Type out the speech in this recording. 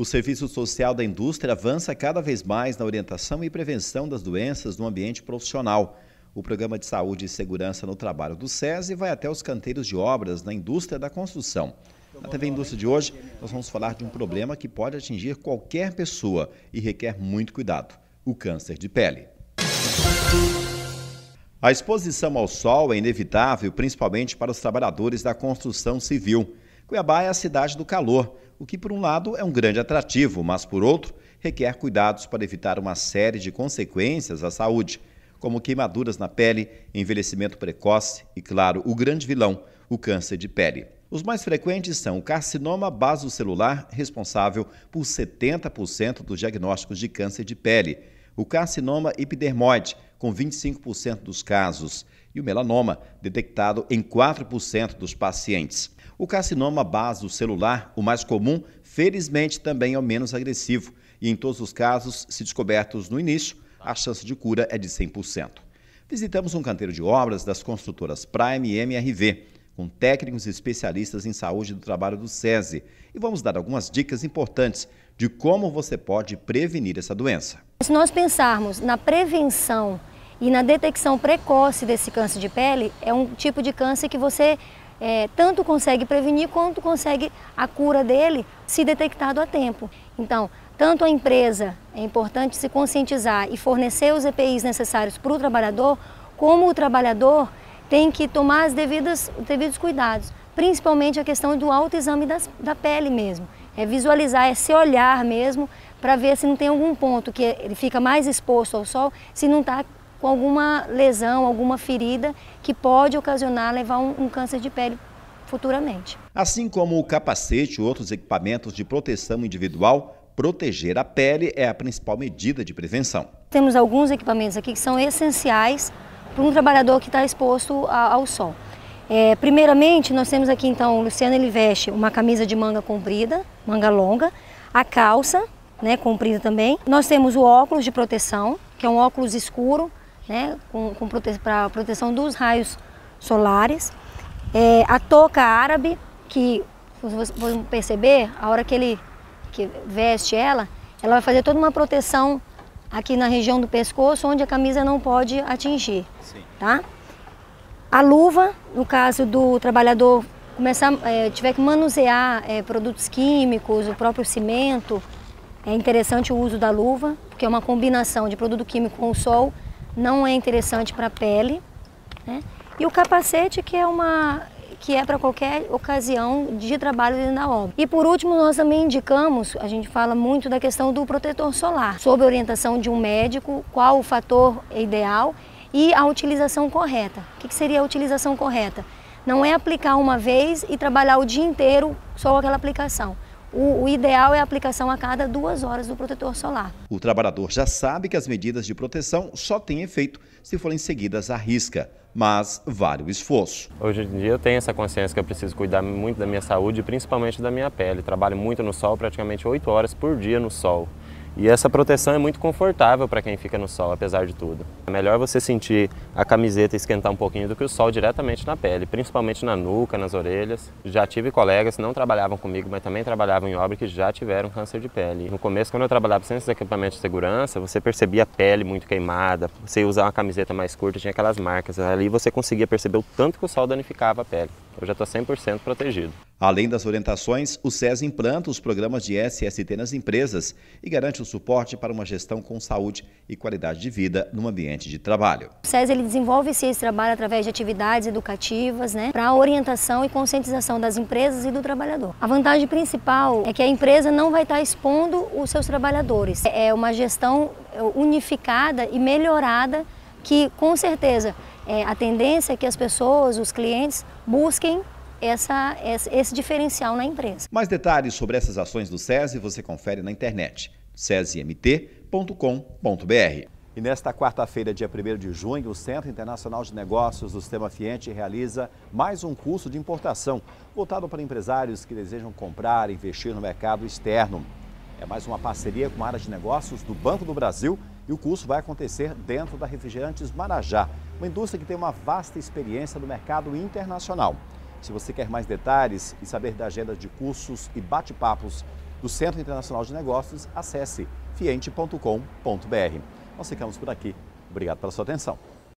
O Serviço Social da Indústria avança cada vez mais na orientação e prevenção das doenças no ambiente profissional. O Programa de Saúde e Segurança no Trabalho do SESI vai até os canteiros de obras na indústria da construção. Na TV Indústria de hoje, nós vamos falar de um problema que pode atingir qualquer pessoa e requer muito cuidado: o câncer de pele. A exposição ao sol é inevitável, principalmente para os trabalhadores da construção civil. Cuiabá é a cidade do calor o que, por um lado, é um grande atrativo, mas, por outro, requer cuidados para evitar uma série de consequências à saúde, como queimaduras na pele, envelhecimento precoce e, claro, o grande vilão, o câncer de pele. Os mais frequentes são o carcinoma basocelular, responsável por 70% dos diagnósticos de câncer de pele o carcinoma epidermoide, com 25% dos casos, e o melanoma, detectado em 4% dos pacientes. O carcinoma base celular, o mais comum, felizmente também é o menos agressivo, e em todos os casos, se descobertos no início, a chance de cura é de 100%. Visitamos um canteiro de obras das construtoras Prime e MRV, com técnicos e especialistas em saúde do trabalho do SESI, e vamos dar algumas dicas importantes de como você pode prevenir essa doença. Se nós pensarmos na prevenção e na detecção precoce desse câncer de pele, é um tipo de câncer que você é, tanto consegue prevenir quanto consegue a cura dele se detectado a tempo. Então, tanto a empresa é importante se conscientizar e fornecer os EPIs necessários para o trabalhador, como o trabalhador tem que tomar as devidas, os devidos cuidados, principalmente a questão do autoexame das, da pele mesmo é visualizar, é se olhar mesmo para ver se não tem algum ponto que ele fica mais exposto ao sol, se não está com alguma lesão, alguma ferida que pode ocasionar levar um, um câncer de pele futuramente. Assim como o capacete e outros equipamentos de proteção individual, proteger a pele é a principal medida de prevenção. Temos alguns equipamentos aqui que são essenciais para um trabalhador que está exposto ao sol. É, primeiramente, nós temos aqui então, o Luciano ele veste uma camisa de manga comprida, manga longa, a calça, né, comprida também. Nós temos o óculos de proteção, que é um óculos escuro, né, com, com prote para proteção dos raios solares. É, a touca árabe, que vocês vão perceber, a hora que ele que veste ela, ela vai fazer toda uma proteção aqui na região do pescoço, onde a camisa não pode atingir, Sim. tá? A luva, no caso do trabalhador começar, é, tiver que manusear é, produtos químicos, o próprio cimento, é interessante o uso da luva, porque é uma combinação de produto químico com o sol, não é interessante para a pele. Né? E o capacete, que é uma que é para qualquer ocasião de trabalho dentro da obra. E por último, nós também indicamos, a gente fala muito da questão do protetor solar, sob orientação de um médico, qual o fator é ideal e a utilização correta. O que seria a utilização correta? Não é aplicar uma vez e trabalhar o dia inteiro só aquela aplicação. O, o, ideal é a aplicação a cada duas horas do protetor solar. O trabalhador já sabe que as medidas de proteção só têm efeito se forem seguidas à risca, mas vale o esforço. Hoje em dia eu tenho essa consciência que eu preciso cuidar muito da minha saúde, principalmente da minha pele. Trabalho muito no sol, praticamente oito horas por dia no sol. E essa proteção é muito confortável para quem fica no sol, apesar de tudo. É melhor você sentir a camiseta esquentar um pouquinho do que o sol diretamente na pele, principalmente na nuca, nas orelhas. Já tive colegas que não trabalhavam comigo, mas também trabalhavam em obra que já tiveram câncer de pele. No começo, quando eu trabalhava sem esses equipamentos de segurança, você percebia a pele muito queimada, você usava uma camiseta mais curta, tinha aquelas marcas. Ali você conseguia perceber o tanto que o sol danificava a pele. Eu já estou 100% protegido. Além das orientações, o SES implanta os programas de SST nas empresas e garante o suporte para uma gestão com saúde e qualidade de vida no ambiente de trabalho. O SES ele desenvolve esse trabalho através de atividades educativas né, para orientação e conscientização das empresas e do trabalhador. A vantagem principal é que a empresa não vai estar expondo os seus trabalhadores. É uma gestão é, unificada e melhorada que, com certeza, é a tendência é que as pessoas, os clientes, busquem essa, esse diferencial na empresa. Mais detalhes sobre essas ações do SESI você confere na internet sesimt.com.br. E nesta quarta-feira, dia 1 de junho, o Centro Internacional de Negócios do Sistema Fiente realiza mais um curso de importação, voltado para empresários que desejam comprar e investir no mercado externo. É mais uma parceria com a área de negócios do Banco do Brasil e o curso vai acontecer dentro da Refrigerantes Marajá, uma indústria que tem uma vasta experiência no mercado internacional. Se você quer mais detalhes e saber da agenda de cursos e bate-papos do Centro Internacional de Negócios, acesse fiente.com.br. Nós ficamos por aqui. Obrigado pela sua atenção.